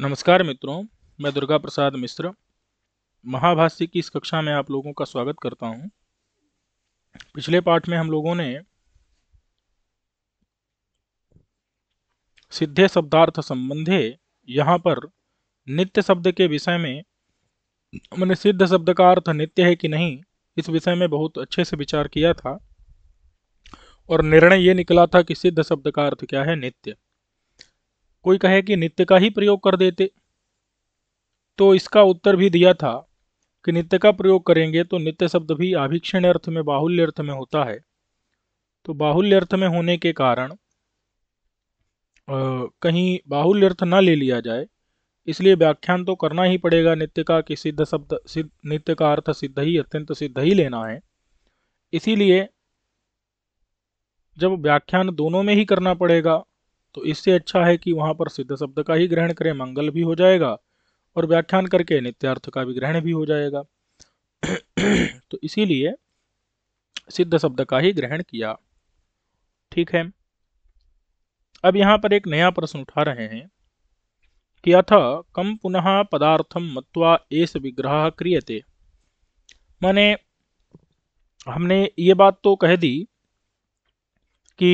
नमस्कार मित्रों मैं दुर्गा प्रसाद मिश्र महाभाष्य की इस कक्षा में आप लोगों का स्वागत करता हूं पिछले पाठ में हम लोगों ने सिद्धे शब्दार्थ संबंधे यहाँ पर नित्य शब्द के विषय में मैंने सिद्ध शब्द का अर्थ नित्य है कि नहीं इस विषय में बहुत अच्छे से विचार किया था और निर्णय ये निकला था कि सिद्ध शब्द का अर्थ क्या है नित्य कोई कहे कि नित्य का ही प्रयोग कर देते तो इसका उत्तर भी दिया था कि नित्य का प्रयोग करेंगे तो नित्य शब्द भी आभिक्षण अर्थ में बाहुल्य अर्थ में होता है तो बाहुल्य अर्थ में होने के कारण कहीं बाहुल्य अर्थ ना ले लिया जाए इसलिए व्याख्यान तो करना ही पड़ेगा नित्य का कि सिद्ध शब्द सिद्ध नित्य का अर्थ सिद्ध ही अत्यंत सिद्ध ही लेना है इसीलिए जब व्याख्यान दोनों में ही करना पड़ेगा तो इससे अच्छा है कि वहाँ पर सिद्ध शब्द का ही ग्रहण करें मंगल भी हो जाएगा और व्याख्यान करके नित्यार्थ का भी ग्रहण भी हो जाएगा तो इसीलिए सिद्ध शब्द का ही ग्रहण किया ठीक है अब यहाँ पर एक नया प्रश्न उठा रहे हैं कि अथ कम पुनः पदार्थम मत्वा एस विग्रह क्रियते माने हमने ये बात तो कह दी कि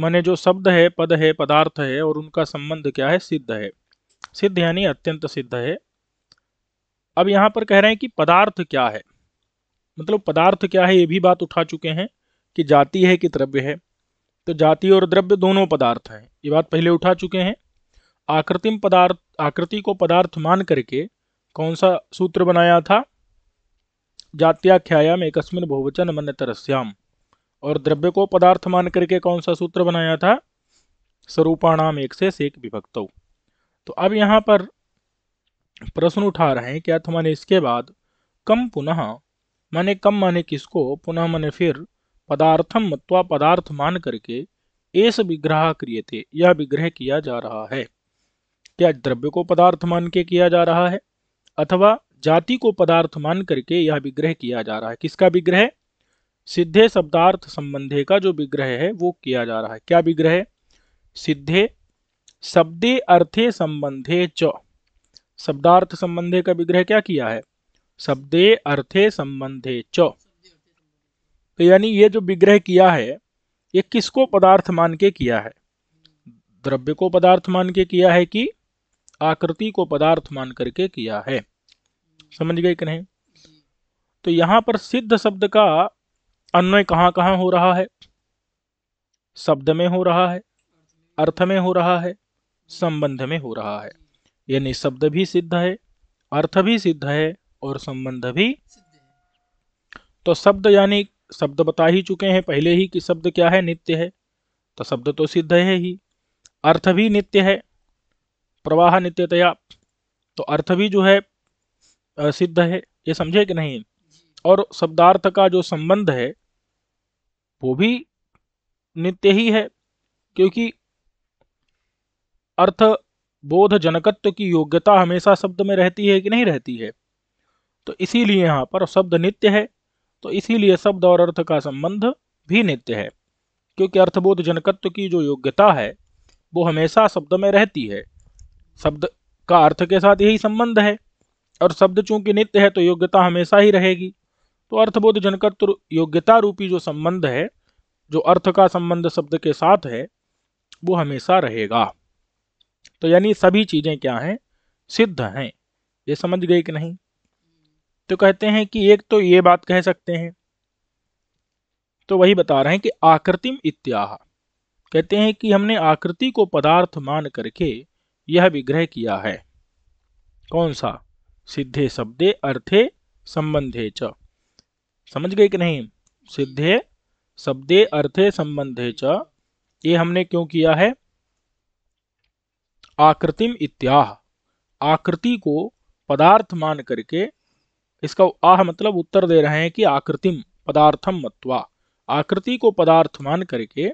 माने जो शब्द है पद है पदार्थ है और उनका संबंध क्या है सिद्ध है सिद्ध यानी अत्यंत सिद्ध है अब यहाँ पर कह रहे हैं कि पदार्थ क्या है मतलब पदार्थ क्या है ये भी बात उठा चुके हैं कि जाति है कि द्रव्य है तो जाति और द्रव्य दोनों पदार्थ हैं ये बात पहले उठा चुके हैं आकृतिम पदार्थ आकृति को पदार्थ मान करके कौन सा सूत्र बनाया था जात्याख्याम एकस्मिन बहुवचन मन तरस्याम और द्रव्य को पदार्थ मान करके कौन सा सूत्र बनाया था स्वरूपाणाम एक से एक विभक्त तो अब यहाँ पर प्रश्न उठा रहे हैं कि अर्थ माने इसके बाद कम पुनः माने कम माने किसको पुनः माने फिर पदार्थम मत्वा पदार्थ मान करके एस विग्रह क्रिय थे यह विग्रह किया जा रहा है क्या द्रव्य को पदार्थ मान के किया जा रहा है अथवा जाति को पदार्थ मान करके यह विग्रह किया जा रहा है किसका विग्रह सिद्धे शब्दार्थ संबंधे का जो विग्रह है वो किया जा रहा है क्या विग्रह है सिद्धे शब्दे अर्थे संबंधे च शब्दार्थ संबंधे का विग्रह क्या किया है शब्दे अर्थे संबंधे च तो यानी ये जो विग्रह किया है ये किसको पदार्थ मान के किया है द्रव्य को पदार्थ मान के किया है कि आकृति को पदार्थ मान करके किया है समझ गए कि नहीं तो यहां पर सिद्ध शब्द का अन्वय कहाँ कहाँ हो रहा है शब्द में हो रहा है अर्थ में हो रहा है संबंध में हो रहा है यानी शब्द भी सिद्ध है अर्थ भी सिद्ध है और संबंध भी तो शब्द यानी शब्द बता ही चुके हैं पहले ही कि शब्द क्या है नित्य है तो शब्द तो सिद्ध है ही अर्थ भी नित्य है प्रवाह नित्यतया तो अर्थ भी जो है सिद्ध है ये समझे कि नहीं और शब्दार्थ का जो संबंध है वो भी नित्य ही है क्योंकि अर्थ बोध जनकत्व की योग्यता हमेशा शब्द में रहती है कि नहीं रहती है तो इसीलिए यहाँ पर शब्द नित्य है तो इसीलिए शब्द और अर्थ का संबंध भी नित्य है क्योंकि अर्थबोध जनकत्व की जो योग्यता है वो हमेशा शब्द में रहती है शब्द का अर्थ के साथ यही संबंध है और शब्द चूंकि नित्य है तो योग्यता हमेशा ही रहेगी तो अर्थबोध जनकत्व योग्यता रूपी जो संबंध है जो अर्थ का संबंध शब्द के साथ है वो हमेशा रहेगा तो यानी सभी चीजें क्या हैं सिद्ध हैं ये समझ गए कि नहीं तो कहते हैं कि एक तो ये बात कह सकते हैं तो वही बता रहे हैं कि आकृतिम इत्याह कहते हैं कि हमने आकृति को पदार्थ मान करके यह विग्रह किया है कौन सा सिद्धे शब्दे अर्थे संबंधे च समझ गए कि नहीं सिद्धे शब्दे अर्थे संबंधे च ये हमने क्यों किया है आकृतिम इत्याह आकृति को पदार्थ मान करके इसका आह मतलब उत्तर दे रहे हैं कि आकृतिम पदार्थम मत्वा आकृति को पदार्थ मान करके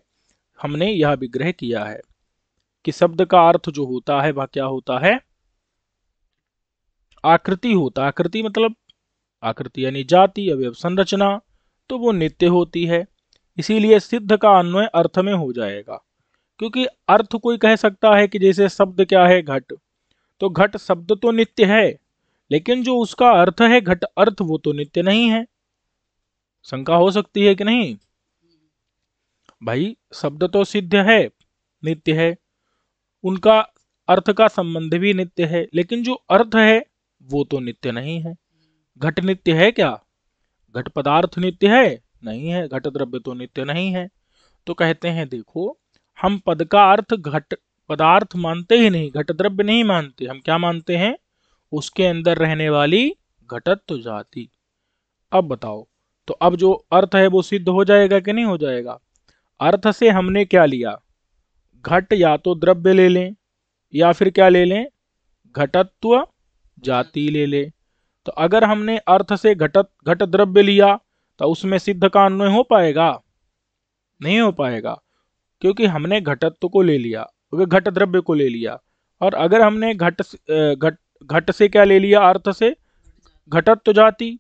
हमने यह विग्रह किया है कि शब्द का अर्थ जो होता है वह क्या होता है आकृति होता आकृति मतलब आकृति यानी जाति अवयव संरचना तो वो नित्य होती है इसीलिए सिद्ध का अन्वय अर्थ में हो जाएगा क्योंकि अर्थ कोई कह सकता है कि जैसे शब्द क्या है घट तो घट शब्द तो नित्य है लेकिन जो उसका अर्थ है घट अर्थ वो तो नित्य नहीं है शंका हो सकती है कि नहीं भाई शब्द तो सिद्ध है नित्य है उनका अर्थ का संबंध भी नित्य है लेकिन जो अर्थ है वो तो नित्य नहीं है घट नित्य है क्या घट पदार्थ नित्य है नहीं है घट द्रव्य तो नित्य नहीं है तो कहते हैं देखो हम पद का अर्थ घट पदार्थ मानते ही नहीं घट द्रव्य नहीं मानते हम क्या मानते हैं उसके अंदर रहने वाली घटत्व जाति अब बताओ तो अब जो अर्थ है वो सिद्ध हो जाएगा कि नहीं हो जाएगा अर्थ से हमने क्या लिया घट या तो द्रव्य ले लें या फिर क्या ले लें घटत्व जाति ले लें तो अगर हमने अर्थ से घटत घट द्रव्य लिया तो उसमें सिद्ध का अन्वय हो पाएगा नहीं हो पाएगा क्योंकि हमने घटत्व को ले लिया घट द्रव्य को ले लिया और अगर हमने घट घट घट से क्या ले लिया अर्थ से घटत तो जाती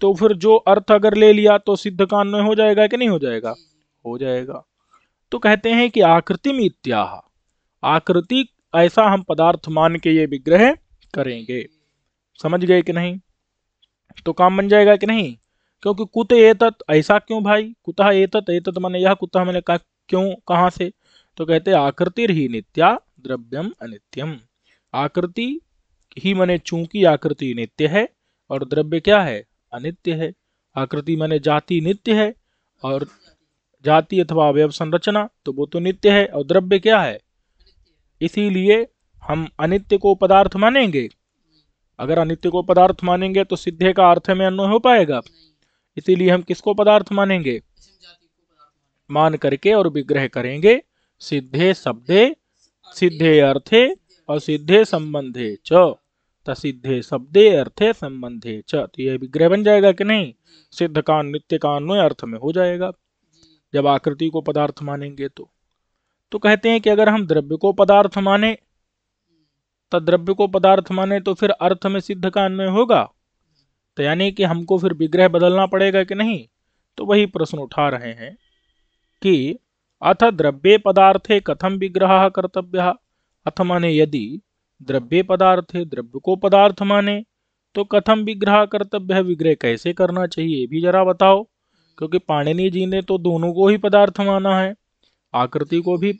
तो फिर जो अर्थ अगर ले लिया तो सिद्ध का अन्वय हो जाएगा कि नहीं हो जाएगा हो जाएगा तो कहते हैं कि आकृति में इत्याह आकृति ऐसा हम पदार्थ मान के ये विग्रह करेंगे समझ गए कि नहीं तो काम बन जाएगा कि नहीं क्योंकि कुत एतत ऐसा क्यों भाई कुतः एतत एतत मैंने यह कुतः मैंने कहा क्यों कहाँ से तो कहते आकृति ही नित्या द्रव्यम अनित्यम आकृति ही मैंने चूंकि आकृति नित्य है और द्रव्य क्या है अनित्य है आकृति मैंने जाति नित्य है और जाति अथवा अवय संरचना तो वो तो नित्य है और द्रव्य क्या है इसीलिए हम अनित्य को पदार्थ मानेंगे अगर अनित्य को पदार्थ मानेंगे तो सिद्धे का अर्थ में अन्वय हो पाएगा इसीलिए हम किसको पदार्थ मानेंगे मान करके और विग्रह करेंगे सिद्धे शब्दे सिद्धे अर्थे और सिद्धे संबंधे च तसिद्धे शब्दे अर्थे संबंधे च तो यह विग्रह बन जाएगा कि नहीं सिद्ध का नित्य का अन्वय अर्थ में हो जाएगा जब आकृति को पदार्थ मानेंगे तो तो कहते हैं कि अगर हम द्रव्य को पदार्थ माने तद्रव्य को पदार्थ माने तो फिर अर्थ में सिद्ध का अन्वय होगा तो यानी कि हमको फिर विग्रह बदलना पड़ेगा कि नहीं तो वही प्रश्न उठा रहे हैं कि अथ द्रव्य पदार्थे कथम विग्रह कर्तव्य अथ माने यदि द्रव्य पदार्थ द्रव्य को पदार्थ माने तो कथम विग्रह कर्तव्य है विग्रह कैसे करना चाहिए भी जरा बताओ क्योंकि पाणिनि जी ने तो दोनों को ही पदार्थ माना है आकृति को भी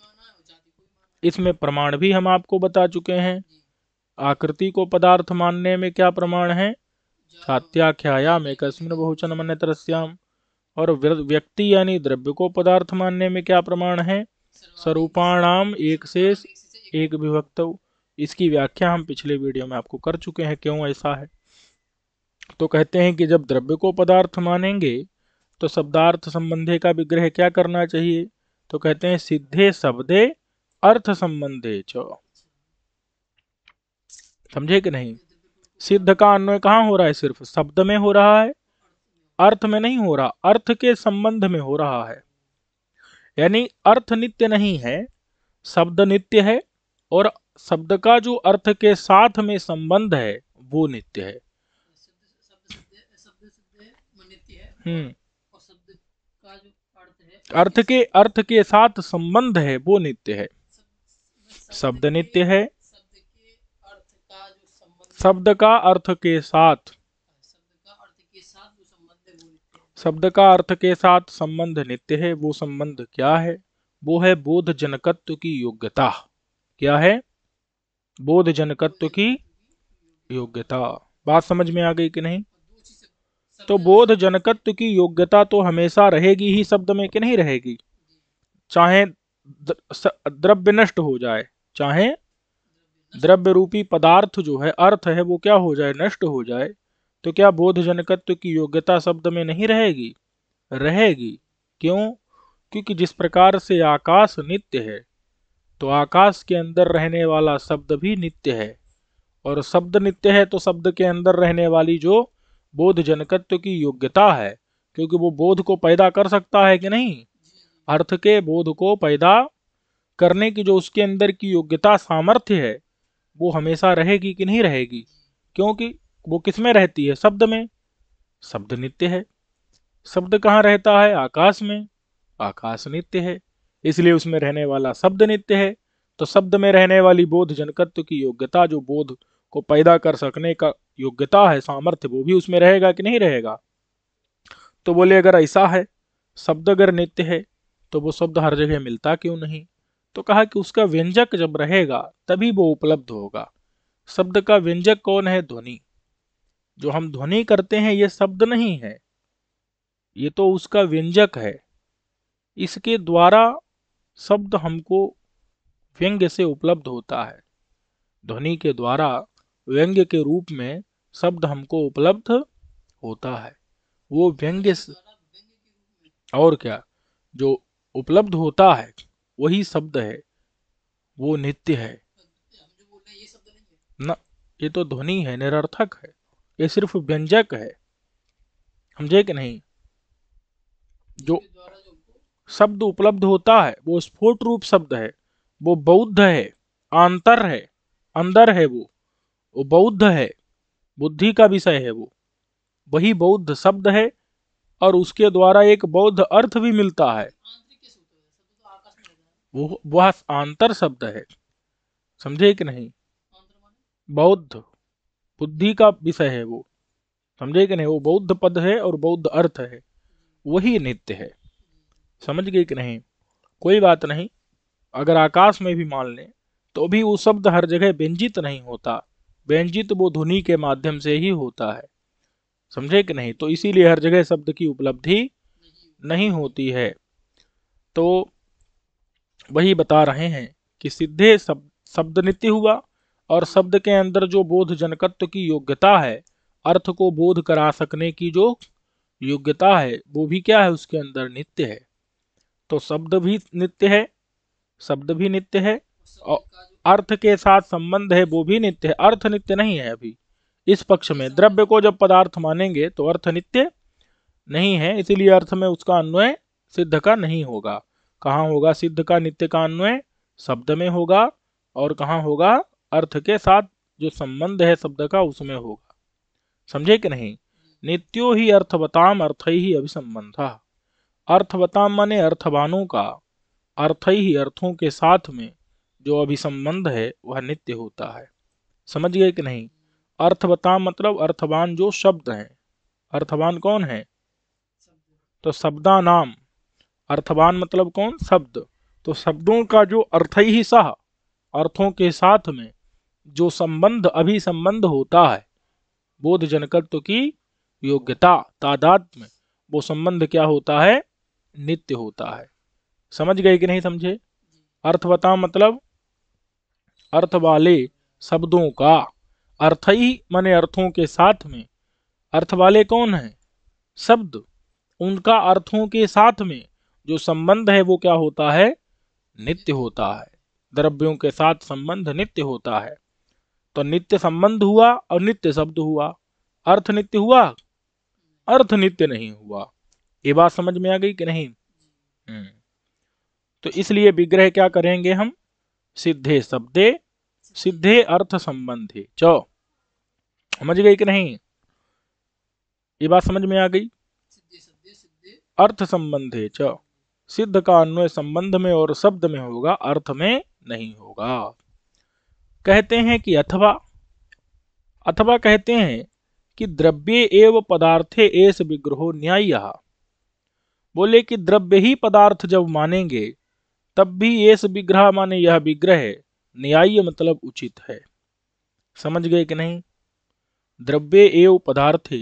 इसमें प्रमाण भी हम आपको बता चुके हैं आकृति को पदार्थ मानने में क्या प्रमाण है में कस्मिन बहुचन मन तरस्याम और व्यक्ति यानी द्रव्य को पदार्थ मानने में क्या प्रमाण है स्वरूपाणाम एक से एक विभक्त इसकी व्याख्या हम पिछले वीडियो में आपको कर चुके हैं क्यों ऐसा है तो कहते हैं कि जब द्रव्य को पदार्थ मानेंगे तो शब्दार्थ संबंधे का विग्रह क्या करना चाहिए तो कहते हैं सिद्धे शब्दे अर्थ संबंधे चौ समझे कि नहीं सिद्ध का अन्वय कहाँ हो रहा है सिर्फ शब्द में हो रहा है अर्थ में नहीं हो रहा अर्थ के संबंध में हो रहा है यानी अर्थ नित्य नहीं है शब्द नित्य है और शब्द का जो अर्थ के साथ में संबंध है वो नित्य है हम्म अर्थ के अर्थ के साथ संबंध है वो नित्य है शब्द नित्य है शब्द का अर्थ के साथ शब्द का अर्थ के साथ संबंध नित्य है वो संबंध क्या है वो है बोध जनकत्व की योग्यता क्या है बोध जनकत्व की योग्यता बात समझ में आ गई कि नहीं तो बोध जनकत्व की योग्यता तो हमेशा रहेगी ही शब्द में कि नहीं रहेगी चाहे द्रव्य नष्ट हो जाए चाहे द्रव्य रूपी पदार्थ जो है अर्थ है वो क्या हो जाए नष्ट हो जाए तो क्या बोध जनकत्व की योग्यता शब्द में नहीं रहेगी रहेगी क्यों क्योंकि जिस प्रकार से आकाश नित्य है तो आकाश के अंदर रहने वाला शब्द भी नित्य है और शब्द नित्य है तो शब्द के अंदर रहने वाली जो बोध जनकत्व की योग्यता है क्योंकि वो बोध को पैदा कर सकता है कि नहीं अर्थ के बोध को पैदा करने की जो उसके अंदर की योग्यता सामर्थ्य है वो हमेशा रहेगी कि नहीं रहेगी क्योंकि वो किस में रहती है शब्द में शब्द नित्य है शब्द कहाँ रहता है आकाश में आकाश नित्य है इसलिए उसमें रहने वाला शब्द नित्य है तो शब्द में रहने वाली बोध जनकत्व की योग्यता जो बोध को पैदा कर सकने का योग्यता है सामर्थ्य वो भी उसमें रहेगा कि नहीं रहेगा तो बोले अगर ऐसा है शब्द अगर नित्य है तो वो शब्द हर जगह मिलता क्यों नहीं तो कहा कि उसका व्यंजक जब रहेगा तभी वो उपलब्ध होगा शब्द का व्यंजक कौन है ध्वनि जो हम ध्वनि करते हैं ये शब्द नहीं है ये तो उसका व्यंजक है इसके द्वारा शब्द हमको व्यंग्य से उपलब्ध होता है ध्वनि के द्वारा व्यंग्य के रूप में शब्द हमको उपलब्ध होता है वो व्यंग्य और क्या जो उपलब्ध होता है वही शब्द है वो नित्य है ना ये तो ध्वनि है निरर्थक है ये सिर्फ व्यंजक है समझे कि नहीं जो शब्द उपलब्ध होता है वो स्फोट रूप शब्द है वो बौद्ध है आंतर है अंदर है वो वो बौद्ध है बुद्धि का विषय है वो वही बौद्ध शब्द है और उसके द्वारा एक बौद्ध अर्थ भी मिलता है वो वह आंतर शब्द है समझे कि नहीं बौद्ध बुद्धि का विषय है वो समझे कि नहीं वो बौद्ध पद है और बौद्ध अर्थ है वही नित्य है समझ गए कि नहीं कोई बात नहीं अगर आकाश में भी मान लें तो भी वो शब्द हर जगह व्यंजित नहीं होता व्यंजित वो ध्वनि के माध्यम से ही होता है समझे कि नहीं तो इसीलिए हर जगह शब्द की उपलब्धि नहीं होती है तो वही बता रहे हैं कि सिद्धे शब्द शब्द नित्य हुआ और शब्द के अंदर जो बोध जनकत्व की योग्यता है अर्थ को बोध करा सकने की जो योग्यता है वो भी क्या है उसके अंदर नित्य है तो शब्द भी नित्य है शब्द भी नित्य है और अर्थ के साथ संबंध है वो भी नित्य है अर्थ नित्य नहीं है अभी इस पक्ष में द्रव्य को जब पदार्थ मानेंगे तो अर्थ नित्य नहीं है इसीलिए अर्थ में उसका अन्वय सिद्ध का नहीं होगा कहाँ होगा सिद्ध का नित्य कान्वय शब्द में होगा और कहाँ होगा अर्थ के साथ जो संबंध है शब्द का उसमें होगा समझे कि नहीं नित्यो ही अर्थवताम अर्थ ही अभिसंबंध अर्थवताम माने अर्थवानों का अर्थ ही अर्थों के साथ में जो अभिसंबंध है वह नित्य होता है समझ गए कि नहीं अर्थवताम मतलब अर्थवान जो शब्द हैं अर्थवान कौन है तो शब्दा नाम अर्थवान मतलब कौन शब्द तो शब्दों का जो अर्थ ही सह अर्थों के साथ में जो संबंध अभी संबंध होता है बोध जनकत्व तो की योग्यता तादाद में वो संबंध क्या होता है नित्य होता है समझ गए कि नहीं समझे अर्थवता मतलब अर्थ वाले शब्दों का अर्थ ही माने अर्थों के साथ में अर्थ वाले कौन है शब्द उनका अर्थों के साथ में जो संबंध है वो क्या होता है नित्य होता है द्रव्यों के साथ संबंध नित्य होता है तो नित्य संबंध हुआ और नित्य शब्द हुआ अर्थ नित्य हुआ अर्थ नित्य नहीं हुआ ये बात समझ में आ गई कि नहीं हम्म। तो इसलिए विग्रह क्या करेंगे हम सिद्धे शब्दे सिद्धे अर्थ संबंधे चौ समझ गई कि नहीं ये बात समझ में आ गई अर्थ संबंधे चौ सिद्ध का अन्वय संबंध में और शब्द में होगा अर्थ में नहीं होगा कहते हैं कि अथवा अथवा कहते हैं कि द्रव्य एवं पदार्थे एस विग्रहो न्याय बोले कि द्रव्य ही पदार्थ जब मानेंगे तब भी एस विग्रह माने यह विग्रह न्याय मतलब उचित है समझ गए कि नहीं द्रव्य एवं पदार्थे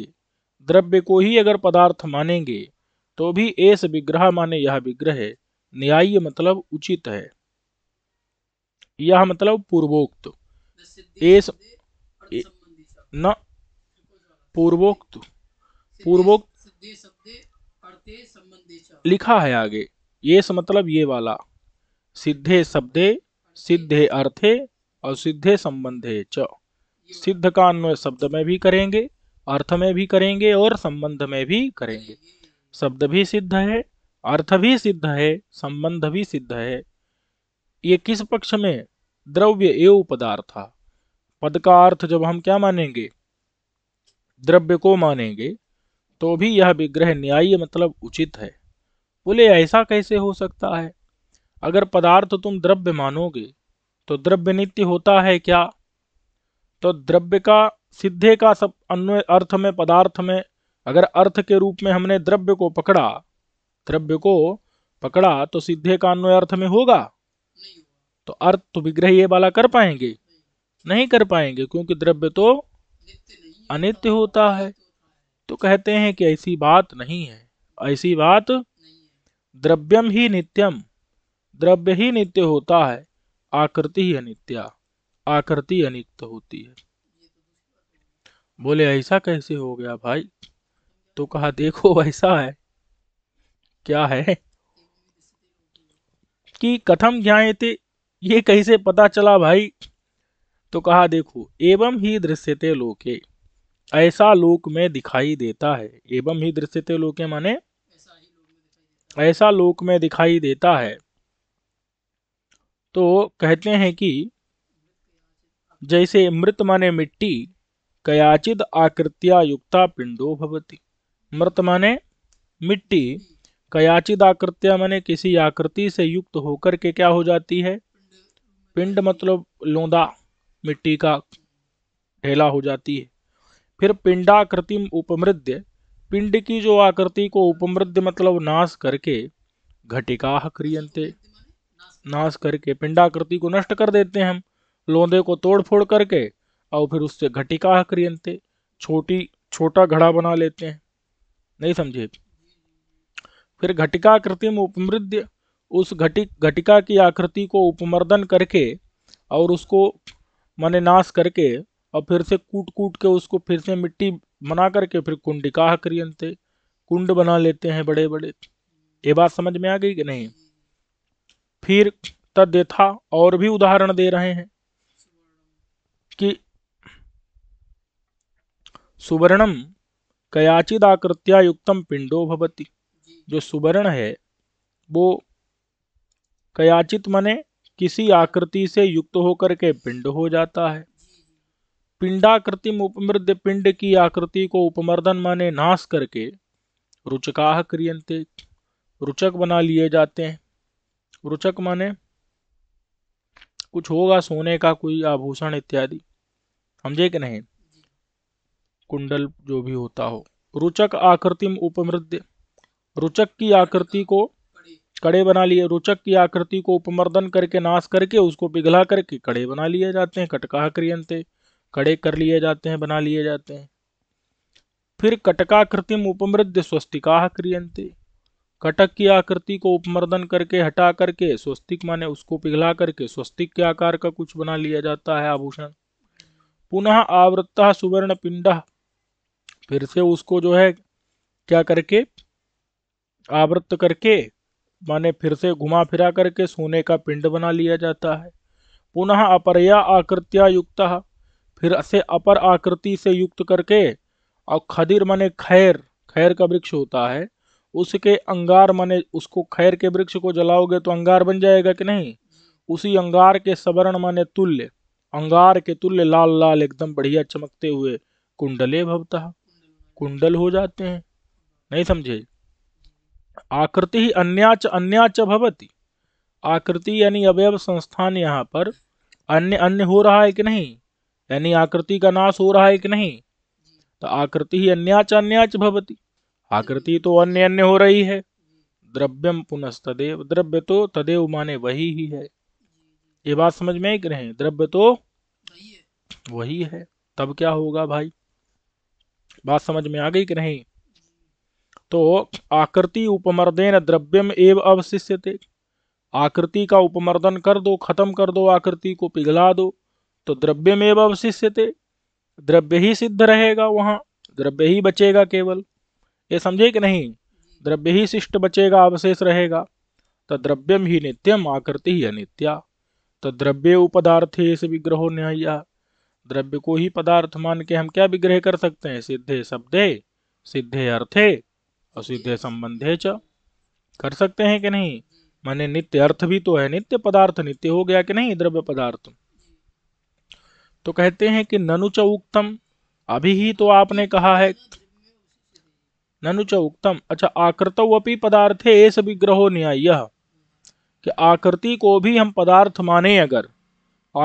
द्रव्य को ही अगर पदार्थ मानेंगे तो भी एस विग्रह माने यह विग्रह न्याय मतलब उचित है यह मतलब पूर्वोक्त एस न पूर्वोक्त पूर्वोक्त लिखा है आगे ये मतलब ये वाला सिद्धे शब्दे सिद्धे अर्थे और सिद्धे संबंधे च सिद्ध का अन्वय शब्द में भी करेंगे अर्थ में भी करेंगे और संबंध में भी करेंगे शब्द भी सिद्ध है अर्थ भी सिद्ध है संबंध भी सिद्ध है ये किस पक्ष में द्रव्य एवं पदार्थ पद का अर्थ जब हम क्या मानेंगे द्रव्य को मानेंगे तो भी यह विग्रह न्याय मतलब उचित है बोले ऐसा कैसे हो सकता है अगर पदार्थ तुम द्रव्य मानोगे तो द्रव्य नित्य होता है क्या तो द्रव्य का सिद्धे का सब अन्य अर्थ में पदार्थ में अगर अर्थ के रूप में हमने द्रव्य को पकड़ा द्रव्य को पकड़ा तो सीधे का अर्थ में होगा तो अर्थ तो विग्रह वाला कर पाएंगे नहीं कर पाएंगे क्योंकि द्रव्य तो अनित्य होता है तो कहते हैं कि ऐसी बात नहीं है ऐसी बात द्रव्यम ही नित्यम द्रव्य ही नित्य होता है आकृति ही अनित्या आकृति अनित्य होती है बोले ऐसा कैसे हो गया भाई तो कहा देखो ऐसा है क्या है कि कथम ज्ञाते ये कैसे पता चला भाई तो कहा देखो एवं ही दृश्यते लोके ऐसा लोक में दिखाई देता है एवं ही दृश्यते लोके माने ऐसा लोक में दिखाई देता है तो कहते हैं कि जैसे मृत माने मिट्टी कयाचिद आकृतिया युक्ता पिंडो भवती मृत माने मिट्टी कयाचिद आकृत्या माने किसी आकृति से युक्त होकर के क्या हो जाती है पिंड मतलब लोंदा मिट्टी का ढेला हो जाती है फिर पिंडाकृति उपमृद्य पिंड की जो आकृति को उपमृद्य मतलब नाश करके घटिका क्रियंते नाश करके पिंडाकृति को नष्ट कर देते हैं हम लोंदे को तोड़ फोड़ करके और फिर उससे घटिका क्रियंते छोटी छोटा घड़ा बना लेते हैं नहीं समझे फिर घटिका में उपमृद्य उस घटिक घटिका की आकृति को उपमर्दन करके और उसको माने नाश करके और फिर से कूट कूट के उसको फिर से मिट्टी बना करके फिर कुंडिकाह क्रियंत कुंड बना लेते हैं बड़े बड़े ये बात समझ में आ गई कि नहीं फिर तद यथा और भी उदाहरण दे रहे हैं कि सुवर्णम कयाचिदाकृत्या युक्तम पिंडो भवती जो सुवर्ण है वो कयाचित मने किसी आकृति से युक्त होकर के पिंड हो जाता है पिंडाकृतिम उपमृद पिंड की आकृति को उपमर्दन माने नाश करके रुचका क्रियंते रुचक बना लिए जाते हैं रुचक माने कुछ होगा सोने का कोई आभूषण इत्यादि समझे कि नहीं कुंडल जो भी होता हो रुचक आकृतिम उपमृद्य रुचक की आकृति को कड़े बना लिए रुचक की आकृति को उपमर्दन करके नाश करके उसको पिघला करके कड़े बना लिए जाते हैं कटका क्रियंत कड़े कर लिए जाते हैं बना लिए जाते हैं फिर कृतिम उपमृद्य स्वस्तिकाह क्रियंत कटक की आकृति को उपमर्दन करके हटा करके स्वस्तिक माने उसको पिघला करके स्वस्तिक के आकार का कुछ बना लिया जाता है आभूषण पुनः आवृत्ता सुवर्ण पिंड फिर से उसको जो है क्या करके आवृत्त करके माने फिर से घुमा फिरा करके सोने का पिंड बना लिया जाता है पुनः अपरया आकृतिया युक्त फिर से अपर आकृति से युक्त करके और खदिर माने खैर खैर का वृक्ष होता है उसके अंगार माने उसको खैर के वृक्ष को जलाओगे तो अंगार बन जाएगा कि नहीं उसी अंगार के सवरण माने तुल्य अंगार के तुल्य लाल लाल एकदम बढ़िया चमकते हुए कुंडले भवता कुंडल हो जाते हैं नहीं समझे आकृति ही अन्याच अन्याच भवती आकृति यानी अवयव संस्थान यहाँ पर अन्य अन्य हो रहा है कि नहीं यानी आकृति का नाश हो रहा है कि नहीं तो आकृति ही अन्याच अन्याच भवती आकृति तो अन्य अन्य हो रही है द्रव्यम तदेव द्रव्य तो तदेव माने वही ही है ये बात समझ में ही रहे द्रव्य तो वही है तब क्या होगा भाई बात समझ में आ गई कि नहीं तो आकृति उपमर्देन द्रव्यम एव अवशिष्य आकृति का उपमर्दन कर दो खत्म कर दो आकृति को पिघला दो तो द्रव्यम एव अवशिष्य द्रव्य ही सिद्ध रहेगा वहाँ द्रव्य ही बचेगा केवल ये समझे कि नहीं द्रव्य ही शिष्ट बचेगा अवशेष रहेगा तो द्रव्यम ही नित्यम आकृति ही अनित्या तो द्रव्य उपदार्थे से विग्रहो न्याय द्रव्य को ही पदार्थ मान के हम क्या विग्रह कर सकते हैं सिद्धे शब्दे सिद्धे अर्थे असिद्धे संबंधे च कर सकते हैं कि नहीं माने नित्य अर्थ भी तो है नित्य पदार्थ नित्य हो गया कि नहीं द्रव्य पदार्थ तो कहते हैं कि ननुच उक्तम अभी ही तो आपने कहा है ननुच उक्तम अच्छा आकृत अपनी है एस विग्रहो न्याय कि आकृति को भी हम पदार्थ माने अगर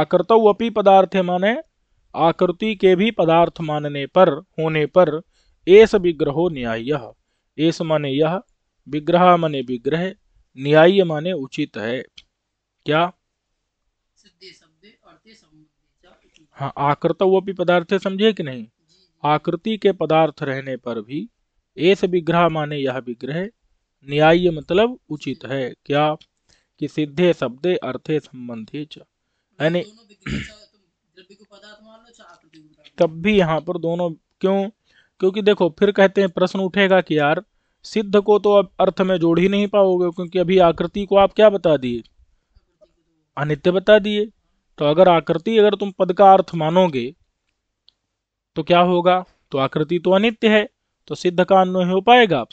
आकृत अपी पदार्थ माने आकृति के भी पदार्थ मानने पर होने पर एस विग्रहो न्याय एस माने यह विग्रह माने विग्रह न्याय माने उचित है क्या हाँ आकृत वो भी पदार्थ समझे कि नहीं आकृति के पदार्थ रहने पर भी एस विग्रह माने यह विग्रह न्याय मतलब उचित है क्या कि सिद्धे शब्दे अर्थे संबंधी यानी तो तब भी यहाँ पर दोनों क्यों क्योंकि देखो फिर कहते हैं प्रश्न उठेगा कि यार सिद्ध को तो अब अर्थ में जोड़ ही नहीं पाओगे क्योंकि अभी आकृति को आप क्या बता दिए अनित्य बता दिए तो अगर आकृति अगर तुम पद का अर्थ मानोगे तो क्या होगा तो आकृति तो अनित्य है तो सिद्ध का अन्वय हो पाएगा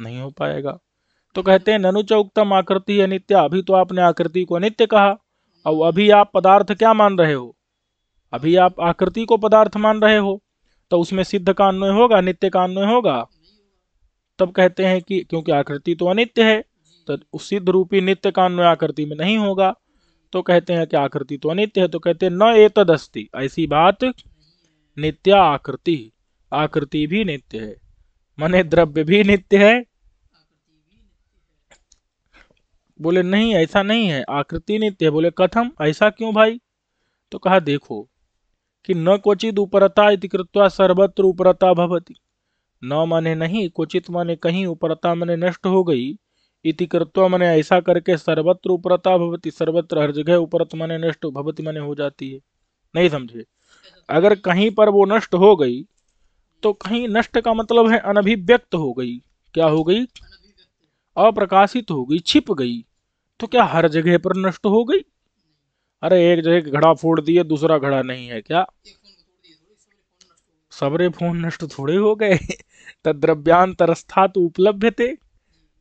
नहीं हो पाएगा तो कहते हैं ननु चौकतम आकृति अनित्य अभी तो आपने आकृति को अनित्य कहा और अभी आप पदार्थ क्या मान रहे हो अभी आप आकृति को पदार्थ मान रहे हो तो उसमें सिद्ध का अन्वय होगा नित्य का अन्वय होगा तब कहते हैं कि क्योंकि आकृति तो अनित्य है तो उस सिद्ध रूपी नित्य का अन्वय आकृति में नहीं होगा तो कहते हैं कि आकृति तो अनित्य है तो कहते हैं न एतद अस्ति ऐसी बात नित्य आकृति आकृति भी नित्य है मने द्रव्य भी नित्य है बोले नहीं ऐसा नहीं है आकृति नित्य है बोले कथम ऐसा क्यों भाई तो कहा देखो कि न क्वचित उपरता कृत्वा सर्वत्र उपरता भवती न माने नहीं क्वचित माने कहीं उपरता मैंने नष्ट हो गई इति कृत्वा मैंने ऐसा करके सर्वत्र उपरता भवती सर्वत्र हर जगह उपरत माने नष्ट भवती माने हो जाती है नहीं समझे अगर कहीं पर वो नष्ट हो गई तो कहीं नष्ट का मतलब है अनभिव्यक्त हो गई क्या हो गई अप्रकाशित हो गई छिप गई तो क्या हर जगह पर नष्ट हो गई अरे एक है घड़ा फोड़ दिया दूसरा घड़ा नहीं है क्या सबरे फोन नष्ट थोड़े हो गए तो उपलब्ध थे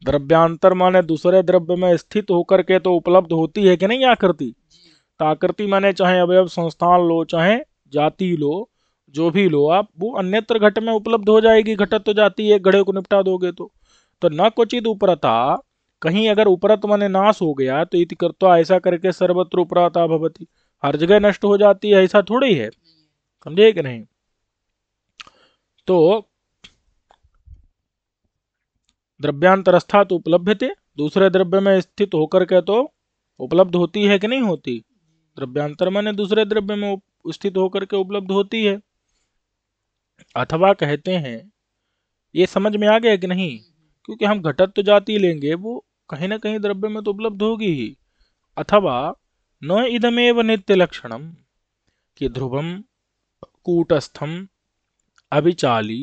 द्रव्यांतर माने दूसरे द्रव्य में स्थित होकर के तो उपलब्ध होती है कि नहीं आकृति तो आकृति माने चाहे अवयव संस्थान लो चाहे जाति लो जो भी लो आप वो अन्यत्र घट में उपलब्ध हो जाएगी घटत तो जाती है घड़े को निपटा दोगे तो तो न क्वचित उपरता कहीं अगर उपरत मन नाश हो गया तो इत कर ऐसा करके सर्वत्र उपराता भवती हर जगह नष्ट हो जाती है ऐसा थोड़ी है समझे कि नहीं तो द्रव्यांतरस्था तो उपलब्ध थे दूसरे द्रव्य में स्थित होकर के तो उपलब्ध होती है कि नहीं होती द्रव्यांतर मैंने दूसरे द्रव्य में स्थित होकर के उपलब्ध होती है अथवा कहते हैं ये समझ में आ गया कि नहीं क्योंकि हम घटत तो जाति लेंगे वो कहीं ना कहीं द्रव्य में तो उपलब्ध होगी ही अथवा न इदमेव नित्य लक्षणम कि ध्रुवम कूटस्थम अविचाली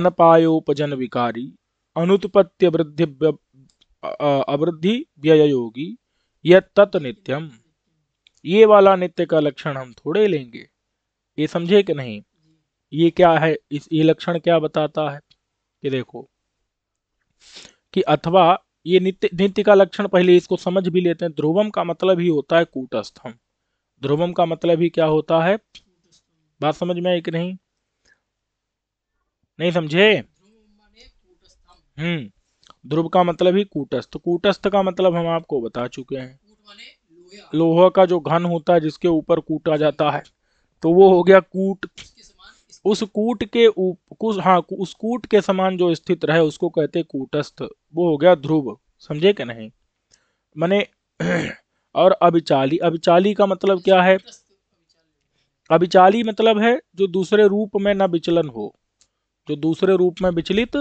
अनपायोपजन विकारी अनुत्पत्ति वृद्धि अवृद्धि व्यय योगी यह तत् नित्यम ये वाला नित्य का लक्षण हम थोड़े लेंगे ये समझे कि नहीं ये क्या है इस ये लक्षण क्या बताता है कि देखो कि अथवा ये नित्य नित्य का लक्षण पहले इसको समझ भी लेते हैं ध्रुवम का मतलब ही होता है कूटस्थम ध्रुवम का मतलब ही क्या होता है बात समझ में आई कि नहीं नहीं समझे हम्म ध्रुव का मतलब ही कूटस्थ कूटस्थ का मतलब हम आपको बता चुके हैं लोहा का जो घन होता है जिसके ऊपर कूटा जाता है तो वो हो गया कूट उस कूट के उस हाँ उस कूट के समान जो स्थित रहे उसको कहते कूटस्थ वो हो गया ध्रुव समझे क्या नहीं माने और अभिचाली अभिचाली का मतलब क्या है अभिचाली मतलब है जो दूसरे रूप में न विचलन हो जो दूसरे रूप में विचलित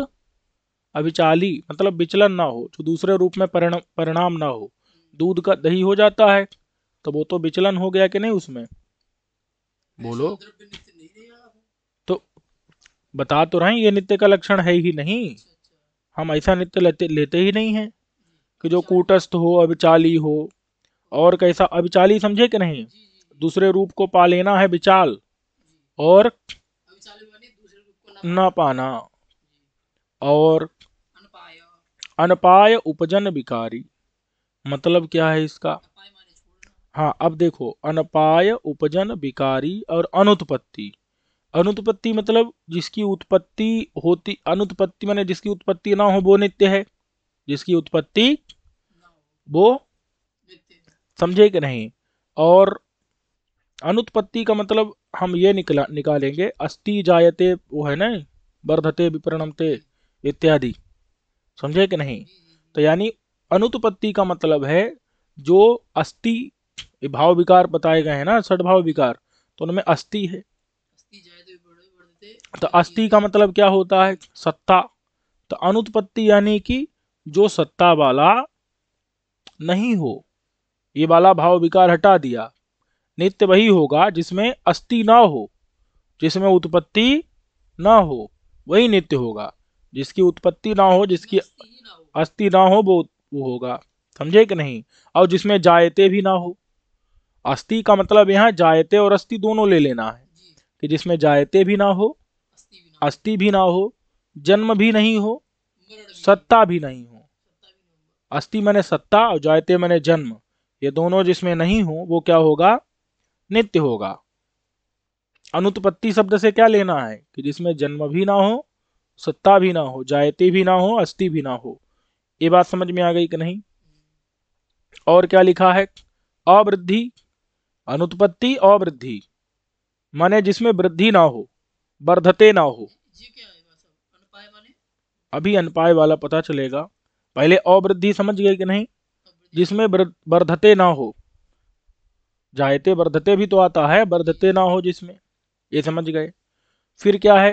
अभिचाली मतलब विचलन ना हो जो दूसरे रूप में परिणाम परिणाम ना हो दूध का दही हो जाता है तो वो तो विचलन हो गया कि नहीं उसमें बोलो बता तो रहे हैं ये नित्य का लक्षण है ही नहीं हम ऐसा नित्य लेते लेते ही नहीं हैं कि जो कूटस्थ हो अविचाली हो और कैसा अविचाली समझे कि नहीं दूसरे रूप को पा लेना है विचाल और न पाना और अनपाय उपजन विकारी मतलब क्या है इसका हाँ अब देखो अनपाय उपजन विकारी और अनुत्पत्ति अनुत्पत्ति मतलब जिसकी उत्पत्ति होती अनुत्पत्ति माने जिसकी उत्पत्ति ना हो वो नित्य है जिसकी उत्पत्ति वो समझे कि नहीं और अनुत्पत्ति का मतलब हम ये निकला निकालेंगे अस्ति जायते वो है ना वर्धते विपरणमते इत्यादि समझे कि नहीं तो यानी अनुत्पत्ति का मतलब है जो अस्थि भाव विकार बताए गए हैं ना भाव विकार तो उनमें अस्थि है तो अस्थि का मतलब क्या होता है सत्ता तो अनुत्पत्ति यानी कि जो सत्ता वाला नहीं हो ये वाला भाव विकार हटा दिया नित्य वही होगा जिसमें अस्थि ना हो जिसमें उत्पत्ति ना हो वही नित्य होगा जिसकी उत्पत्ति ना हो जिसकी अस्थि ना हो वो वो होगा समझे कि नहीं और जिसमें जायते भी ना हो अस्थि का मतलब यहाँ जायते और अस्थि दोनों ले लेना है कि जिसमें जायते भी ना हो अस्थि भी ना हो जन्म भी नहीं हो सत्ता भी नहीं हो अस्थि मैंने सत्ता और जायते मैंने जन्म ये दोनों जिसमें नहीं हो वो क्या होगा नित्य होगा अनुत्पत्ति शब्द से क्या लेना है कि जिसमें जन्म भी ना हो सत्ता भी ना हो जायते भी ना हो अस्थि भी ना हो ये बात समझ में आ गई कि नहीं और क्या लिखा है अवृद्धि अनुत्पत्ति अवृद्धि माने जिसमें वृद्धि ना हो वर्धते ना हो अभी अनपाय वाला पता चलेगा पहले अवृद्धि समझ गए कि नहीं जिसमें वर्धते ना हो जायते वर्धते भी तो आता है वर्धते ना हो जिसमें ये समझ गए फिर क्या है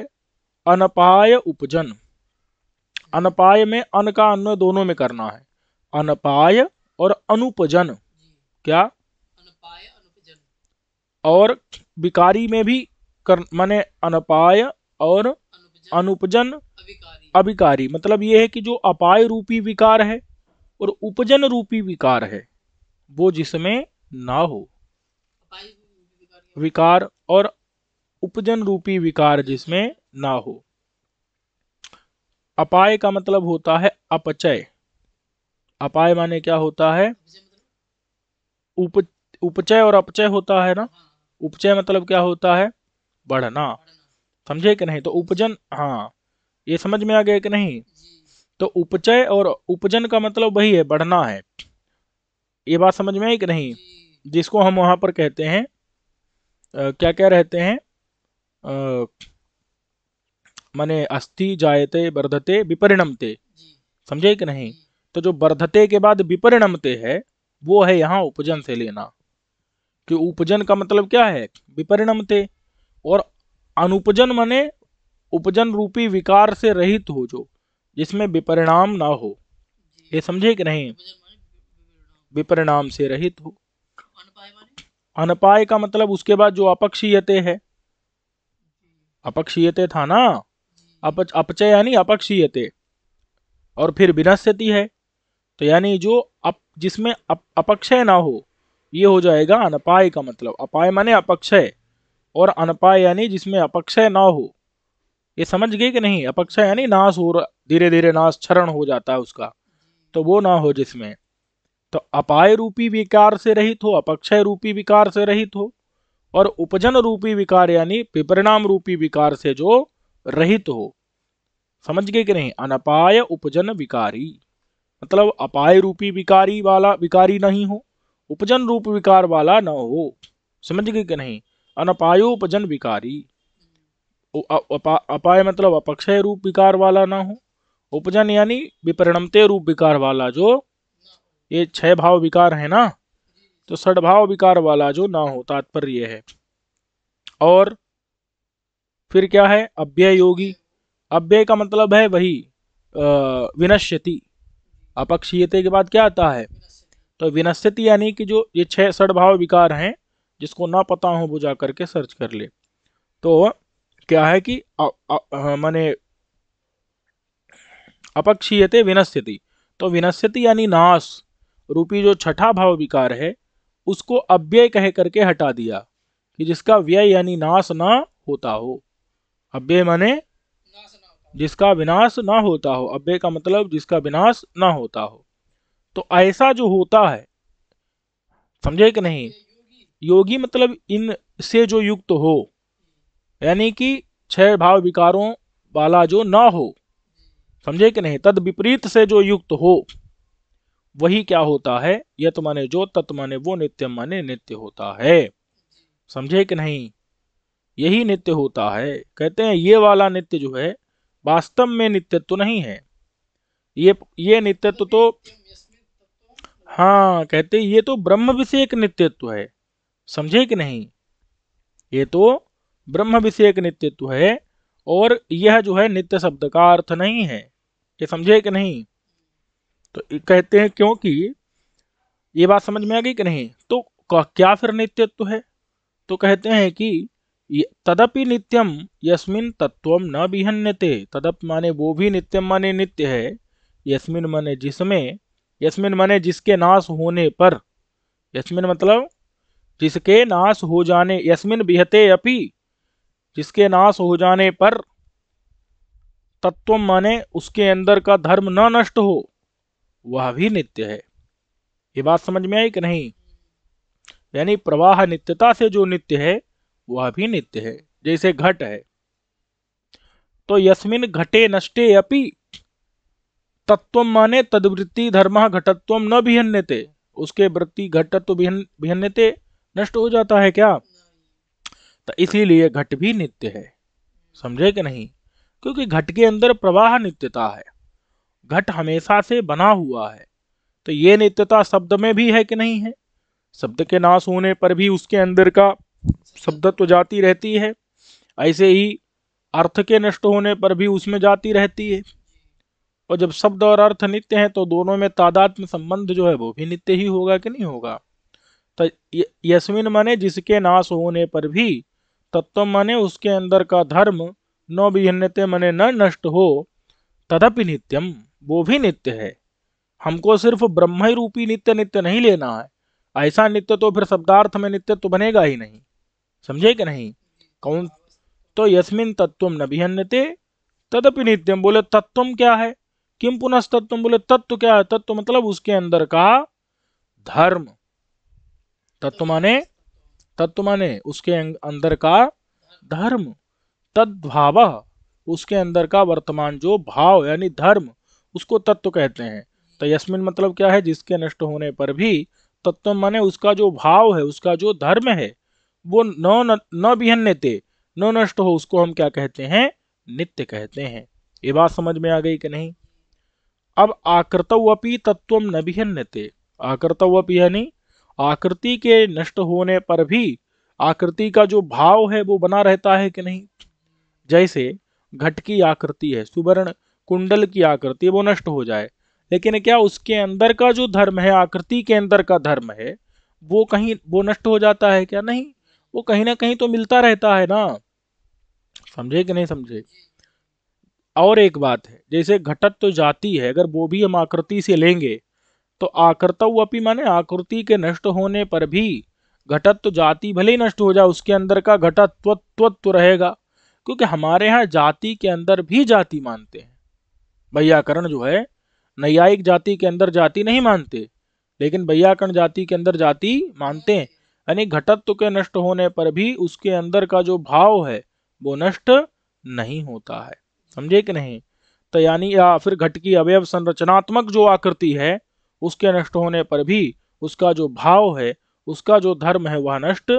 अनपाय उपजन अनपाय में अन का अन्न दोनों में करना है अनपाय और अनुपजन क्या अनपाय अनुपजन और विकारी में भी कर माने अनपाय और अनुपजन अभिकारी, मतलब ये है कि जो अपाय रूपी विकार है और उपजन रूपी विकार है वो जिसमें ना हो विकार और उपजन रूपी विकार जिसमें ना हो अपाय का मतलब होता है अपचय अपाय माने क्या होता है मतलब? उप उपचय और अपचय होता है ना हाँ। उपचय मतलब क्या होता है बढ़ना समझे कि नहीं तो उपजन हाँ ये समझ में आ गया कि नहीं तो उपचय और उपजन का मतलब वही है बढ़ना है ये बात समझ में आई कि नहीं जिसको हम वहां पर कहते हैं आ, क्या क्या रहते हैं माने अस्थि जायते वर्धते विपरिणमते समझे कि नहीं तो जो वर्धते के बाद विपरिणमते है वो है यहाँ उपजन से लेना कि उपजन का मतलब क्या है विपरिणमते और अनुपजन मने उपजन रूपी विकार से रहित हो जो जिसमें विपरिणाम ना हो ये समझे कि नहीं विपरिणाम से रहित हो अनपाय का मतलब उसके बाद जो अपक्षीयते है अपक्षीयते था ना अपच अपचय यानी अपक्षीयते और फिर विनस्यति है तो यानी जो अप जिसमें अप, अपक्षय ना हो ये हो जाएगा अनपाय का मतलब अपाय माने अपक्षय और अनपा यानी जिसमें अपक्षय ना हो ये समझ गए कि नहीं अपक्षय यानी नाश हो धीरे धीरे नाश क्षरण हो जाता है उसका तो वो ना हो जिसमें तो अपाय रूपी विकार से रहित हो अपक्षय रूपी विकार से रहित हो और उपजन रूपी विकार यानी विपरिणाम रूपी विकार से जो रहित हो समझ गए कि नहीं अनपाय उपजन विकारी मतलब अपाय रूपी विकारी वाला विकारी नहीं हो उपजन रूप विकार वाला न हो समझ गए कि नहीं अनपायोपजन विकारी अपाय मतलब अपक्षय रूप विकार वाला ना हो उपजन यानी विपरिणमते रूप विकार वाला जो ये छह भाव विकार है ना तो सड़भाव विकार वाला जो ना हो तात्पर्य है और फिर क्या है अव्यय योगी अव्यय का मतलब है वही विनश्यति अपक्षीयते के बाद क्या आता है तो विनश्यति यानी कि जो ये छह सड़भाव विकार हैं जिसको ना पता हो वो जा करके सर्च कर ले तो क्या है कि माने अपक्षीयते विनस्यति तो विनस्यति यानी नाश रूपी जो छठा भाव विकार है उसको अव्यय कह करके हटा दिया कि जिसका व्यय यानी नाश ना होता हो अव्यय माने जिसका विनाश ना होता हो अव्यय का मतलब जिसका विनाश ना होता हो तो ऐसा जो होता है समझे कि नहीं योगी मतलब इन से जो युक्त हो यानी कि छह भाव विकारों वाला जो ना हो समझे कि नहीं तद विपरीत से जो युक्त हो वही क्या होता है यत माने जो तत् माने वो नित्य माने नित्य होता है समझे कि नहीं यही नित्य होता है कहते हैं ये वाला नित्य जो है वास्तव में नित्यत्व तो नहीं है ये ये नित्यत्व तो, हाँ कहते ये तो ब्रह्म एक नित्यत्व है समझे कि नहीं ये तो ब्रह्म विषयक नित्यत्व है और यह जो है नित्य शब्द का अर्थ नहीं है ये समझे कि नहीं तो कहते हैं क्योंकि ये बात समझ में आ गई कि नहीं तो क्या फिर नित्यत्व है तो कहते हैं कि तदपि नित्यम यस्मिन तत्व न बिहन्यते तदप माने वो भी नित्यम माने नित्य है यस्मिन माने जिसमें यस्मिन माने जिसके नाश होने पर यस्मिन मतलब जिसके नाश हो जाने यस्मिन बिहते अपि जिसके नाश हो जाने पर तत्व माने उसके अंदर का धर्म न नष्ट हो वह भी नित्य है ये बात समझ में आई कि नहीं यानी प्रवाह नित्यता से जो नित्य है वह भी नित्य है जैसे घट है तो यस्मिन घटे नष्टे अपि तत्व माने तदवृत्ति धर्म घटत्व न भिहन्यते उसके वृत्ति घटत्व भिहन, नष्ट हो जाता है क्या तो इसीलिए घट भी नित्य है समझे कि नहीं क्योंकि घट के अंदर प्रवाह नित्यता है घट हमेशा से बना हुआ है तो ये नित्यता शब्द में भी है कि नहीं है शब्द के नाश होने पर भी उसके अंदर का शब्द तो जाती रहती है ऐसे ही अर्थ के नष्ट होने पर भी उसमें जाती रहती है और जब शब्द और अर्थ नित्य हैं तो दोनों में तादात्म संबंध जो है वो भी नित्य ही होगा कि नहीं होगा तो यस्मिन माने जिसके नाश होने पर भी तत्व माने उसके अंदर का धर्म न विभिन्नते माने न नष्ट हो तदपि नित्यम वो भी नित्य है हमको सिर्फ ब्रह्म रूपी नित्य नित्य नहीं लेना है ऐसा नित्य तो फिर शब्दार्थ में नित्य तो बनेगा ही नहीं समझे कि नहीं कौन तो यस्मिन तत्व न विहन्यते तदपि नित्यम बोले तत्व क्या है किम पुनस्तत्व बोले तत्व क्या है तत्व मतलब उसके अंदर का धर्म तत्व माने तत्व माने उसके अं-, अंदर का धर्म तद्भाव उसके अंदर का वर्तमान जो भाव यानी धर्म उसको तत्व कहते हैं तयस्मिन तो मतलब क्या है जिसके नष्ट होने पर भी तत्व माने उसका जो भाव है उसका जो धर्म है वो न न न नष्ट हो उसको हम क्या कहते हैं नित्य कहते हैं ये बात समझ में आ गई कि नहीं अब आकृतवपि तत्व न विहन्यते आकृतवपि यानी आकृति के नष्ट होने पर भी आकृति का जो भाव है वो बना रहता है कि नहीं जैसे घट की आकृति है सुवर्ण कुंडल की आकृति वो नष्ट हो जाए लेकिन क्या उसके अंदर का जो धर्म है आकृति के अंदर का धर्म है वो कहीं वो नष्ट हो जाता है क्या नहीं वो कहीं ना कहीं तो मिलता रहता है ना समझे कि नहीं समझे और एक बात है जैसे घटत तो जाती है अगर वो भी हम आकृति से लेंगे तो आकृतव अपनी माने आकृति के नष्ट होने पर भी घटत्व जाति भले ही नष्ट हो जाए उसके अंदर का घटत्वत्व रहेगा क्योंकि हमारे यहाँ जाति के अंदर भी जाति मानते हैं भैयाकरण जो है नैयायिक जाति के अंदर जाति नहीं मानते लेकिन भैयाकरण जाति के अंदर जाति मानते हैं यानी घटत्व के नष्ट होने पर भी उसके अंदर का जो भाव है वो नष्ट नहीं होता है समझे कि नहीं तो यानी या फिर घट की अवयव संरचनात्मक जो आकृति है उसके नष्ट होने पर भी उसका जो भाव है उसका जो धर्म है वह नष्ट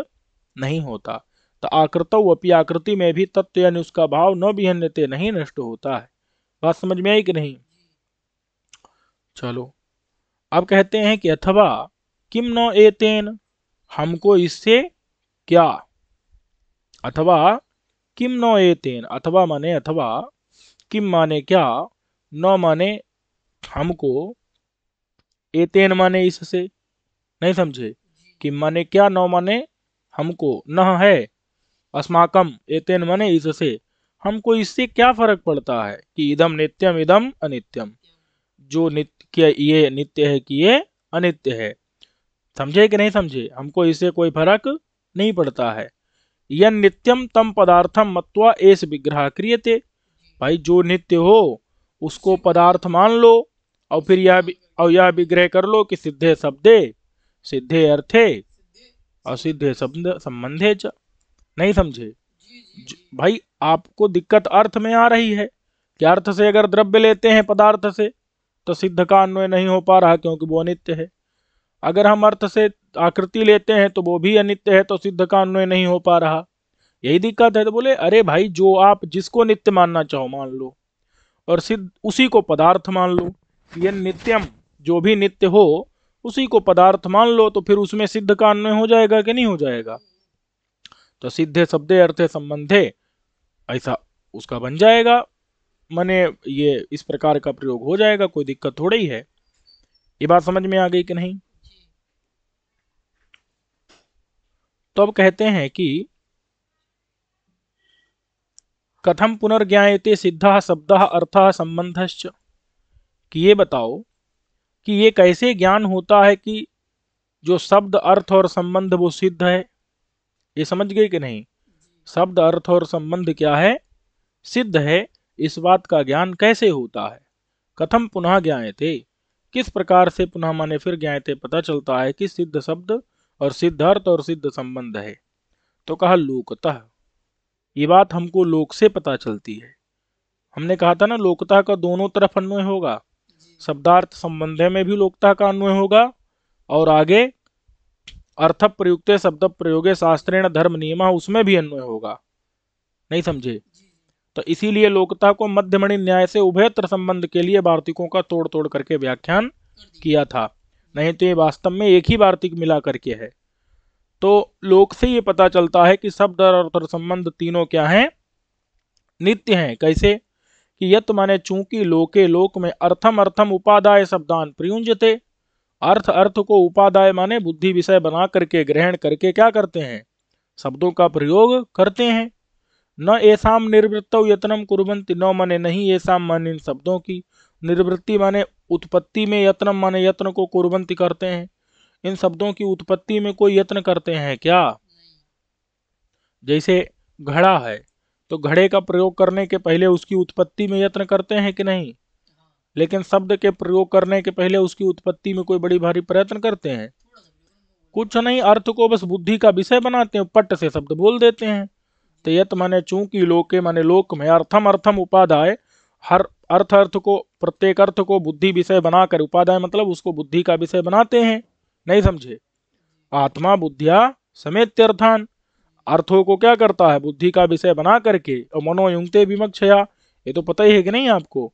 नहीं होता तो आकृत अपी आकृति में भी तत्व यानी उसका भाव न बिहन्यते नहीं नष्ट होता है बात समझ में आई कि नहीं चलो अब कहते हैं कि अथवा किम न एतेन हमको इससे क्या अथवा किम न एतेन अथवा माने अथवा किम माने क्या न माने हमको एतेन माने इससे नहीं समझे कि माने क्या न माने हमको न है अस्माकम एतेन माने इससे हमको इससे क्या फर्क पड़ता है कि इदम नित्यम इदम अनित्यम जो नित्य ये नित्य है कि ये अनित्य है समझे कि नहीं समझे हमको इससे कोई फर्क नहीं पड़ता है यह नित्यम तम पदार्थम मत्वा एस विग्रह क्रियते भाई जो नित्य हो उसको पदार्थ मान लो और फिर यह और यह विग्रह कर लो कि सिद्धे शब्दे सिद्धे अर्थे सिद्धे शब्द संबंधे च नहीं समझे भाई आपको दिक्कत अर्थ में आ रही है कि अर्थ से अगर द्रव्य लेते हैं पदार्थ से तो सिद्ध का अन्वय नहीं हो पा रहा क्योंकि वो अनित्य है अगर हम अर्थ से आकृति लेते हैं तो वो भी अनित्य है तो सिद्ध का अन्वय नहीं हो पा रहा यही दिक्कत है तो बोले अरे भाई जो आप जिसको नित्य मानना चाहो मान लो और सिद्ध उसी को पदार्थ मान लो ये नित्यम जो भी नित्य हो उसी को पदार्थ मान लो तो फिर उसमें सिद्ध का अन्वय हो जाएगा कि नहीं हो जाएगा तो सिद्धे शब्दे अर्थे संबंधे ऐसा उसका बन जाएगा माने ये इस प्रकार का प्रयोग हो जाएगा कोई दिक्कत थोड़ी है ये बात समझ में आ गई कि नहीं तो अब कहते हैं कि कथम पुनर्ज्ञाते सिद्धा शब्द अर्थ संबंध कि ये बताओ कि ये कैसे ज्ञान होता है कि जो शब्द अर्थ और संबंध वो सिद्ध है ये समझ गए कि नहीं शब्द अर्थ और संबंध क्या है सिद्ध है इस बात का ज्ञान कैसे होता है कथम पुनः थे किस प्रकार से पुनः माने फिर थे पता चलता है कि सिद्ध शब्द और सिद्ध अर्थ और सिद्ध संबंध है तो कहा लोकतः ये बात हमको लोक से पता चलती है हमने कहा था ना लोकता का दोनों तरफ अन्वय होगा शब्दार्थ संबंध में भी लोकता का अन्वय होगा और आगे अर्थ प्रयुक्त शब्द प्रयोगे शास्त्रेण धर्म नियमा उसमें भी अन्वय होगा नहीं समझे तो इसीलिए लोकता को मध्यमणि न्याय से उभयत्र संबंध के लिए वार्तिकों का तोड़ तोड़ करके व्याख्यान किया था नहीं तो ये वास्तव में एक ही वार्तिक मिला करके है तो लोक से ये पता चलता है कि शब्द और संबंध तीनों क्या हैं नित्य हैं कैसे कि यत माने चूंकि लोके लोक में अर्थम अर्थम उपादाय शब्दान प्रयुंजते अर्थ अर्थ को उपादाय माने बुद्धि विषय बना करके ग्रहण करके क्या करते हैं शब्दों का प्रयोग करते हैं न ऐसा निर्वृत्त यत्नम कुरबंती न माने नहीं ऐसा मन इन शब्दों की निर्वृत्ति माने उत्पत्ति में यत्न माने यत्न को कुरबंती करते हैं इन शब्दों की उत्पत्ति में कोई यत्न करते हैं क्या जैसे घड़ा है तो घड़े का प्रयोग करने के पहले उसकी उत्पत्ति में यत्न करते हैं कि नहीं लेकिन शब्द के प्रयोग करने के पहले उसकी उत्पत्ति में कोई बड़ी भारी प्रयत्न करते हैं कुछ नहीं अर्थ को बस बुद्धि का विषय बनाते हैं पट्ट से शब्द बोल देते हैं तो यत माने चूंकि लोके माने लोक में अर्थम अर्थम उपाधाय हर अर्थ अर्थ को प्रत्येक अर्थ को बुद्धि विषय बनाकर उपाधाय मतलब उसको बुद्धि का विषय बनाते हैं नहीं समझे आत्मा बुद्धिया समेत्यर्थान अर्थान अर्थों को क्या करता है बुद्धि का विषय बना करके और मनोयुंगते विमक्षया ये तो पता ही है कि नहीं आपको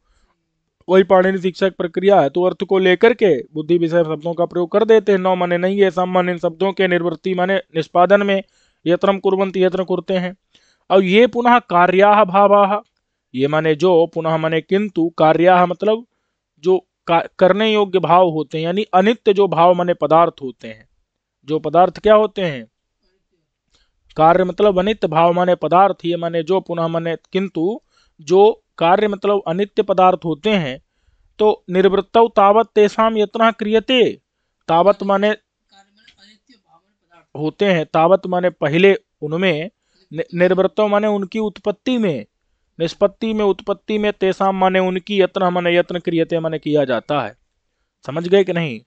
वही पाणिनि शिक्षक प्रक्रिया है तो अर्थ को लेकर के बुद्धि विषय शब्दों का प्रयोग कर देते हैं नौ मने नहीं है सम मन इन शब्दों के निर्वृत्ति माने निष्पादन में यत्न कुरंत यत्न करते हैं और ये पुनः कार्या भावा ये माने जो पुनः माने किंतु कार्या मतलब जो करने योग्य भाव होते हैं यानी अनित्य जो भाव माने पदार्थ होते हैं जो पदार्थ क्या होते हैं कार्य मतलब अनित्य भाव माने पदार्थ ये माने जो पुनः माने किंतु जो कार्य मतलब अनित्य पदार्थ होते हैं तो निर्वृत्त तावत तेसाम यत्न क्रियते तावत माने होते हैं तावत माने पहले उनमें निर्वृत्त माने उनकी उत्पत्ति में निष्पत्ति में उत्पत्ति में तेसाम माने उनकी यत्न माने यत्न क्रियते माने किया जाता है समझ गए कि नहीं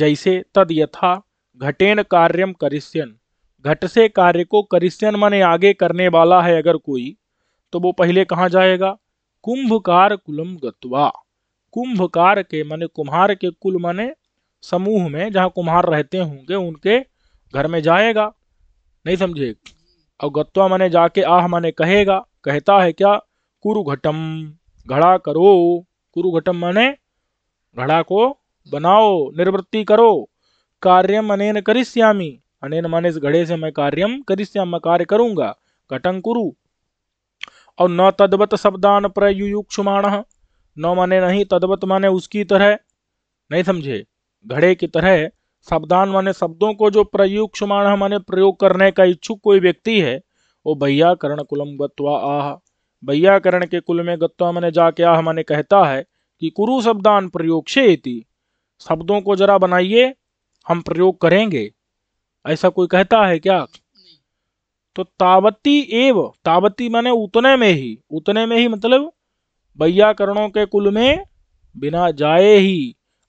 जैसे तद यथा घटेन कार्यम करिष्यन घट से कार्य को करिश्चन माने आगे करने वाला है अगर कोई तो वो पहले कहाँ जाएगा कुंभकार कुलम गत्वा कुंभकार के माने कुम्हार के कुल माने समूह में जहाँ कुम्हार रहते होंगे उनके घर में जाएगा नहीं समझे और गत्वा माने जाके आह माने कहेगा कहता है क्या कुरुघटम घड़ा करो कुरुघटम माने घड़ा को बनाओ निर्वृत्ति करो कार्य मन करिष्यामी अनेन माने इस घड़े से मैं कार्यम करिष्याम मैं कार्य करूंगा घटंग कुरु और न तद्वत शब्दान प्रयुयुक्षुमाण न माने नहीं तद्वत माने उसकी तरह नहीं समझे घड़े की तरह शब्दान माने शब्दों को जो प्रयुक्षुमाण माने प्रयोग करने का इच्छुक कोई व्यक्ति है वो भैया करण कुलम गत्वा आह भैया करण के कुल में गत्वा मैंने जाके आह माने कहता है कि कुरु शब्दान प्रयोग शब्दों को जरा बनाइए हम प्रयोग करेंगे ऐसा कोई कहता है क्या तो तावती एव तावती माने उतने में ही उतने में ही मतलब वैयाकरणों के कुल में बिना जाए ही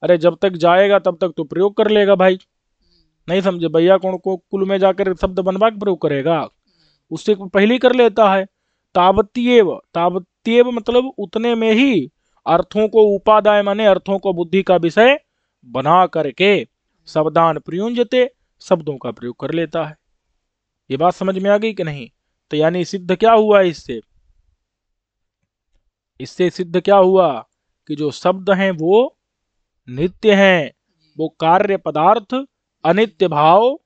अरे जब तक जाएगा तब तक तो प्रयोग कर लेगा भाई हम्म। नहीं समझे वैयाकरण को कुल में जाकर शब्द बनवा के प्रयोग करेगा हम्म। उससे पहले कर लेता है तावत्येव तावत्येव मतलब उतने में ही अर्थों को उपादाय माने अर्थों को बुद्धि का विषय बना करके शब्दान हम्म। प्रयुंजते शब्दों का प्रयोग कर लेता है ये बात समझ में आ गई कि नहीं तो यानी सिद्ध क्या हुआ इससे इससे सिद्ध क्या हुआ कि जो शब्द हैं वो नित्य हैं वो कार्य पदार्थ अनित्य भाव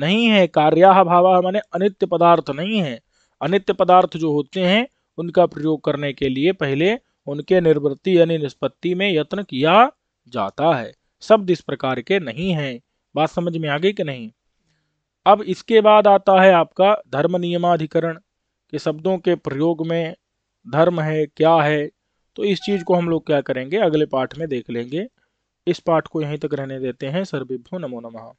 नहीं है कार्या भाव माने अनित्य पदार्थ नहीं है अनित्य पदार्थ जो होते हैं उनका प्रयोग करने के लिए पहले उनके निर्वृत्ति यानी निष्पत्ति में यत्न किया जाता है शब्द इस प्रकार के नहीं हैं बात समझ में आ गई कि नहीं अब इसके बाद आता है आपका धर्म नियमाधिकरण के शब्दों के प्रयोग में धर्म है क्या है तो इस चीज़ को हम लोग क्या करेंगे अगले पाठ में देख लेंगे इस पाठ को यहीं तक रहने देते हैं सर्वेभ्यो नमो नमः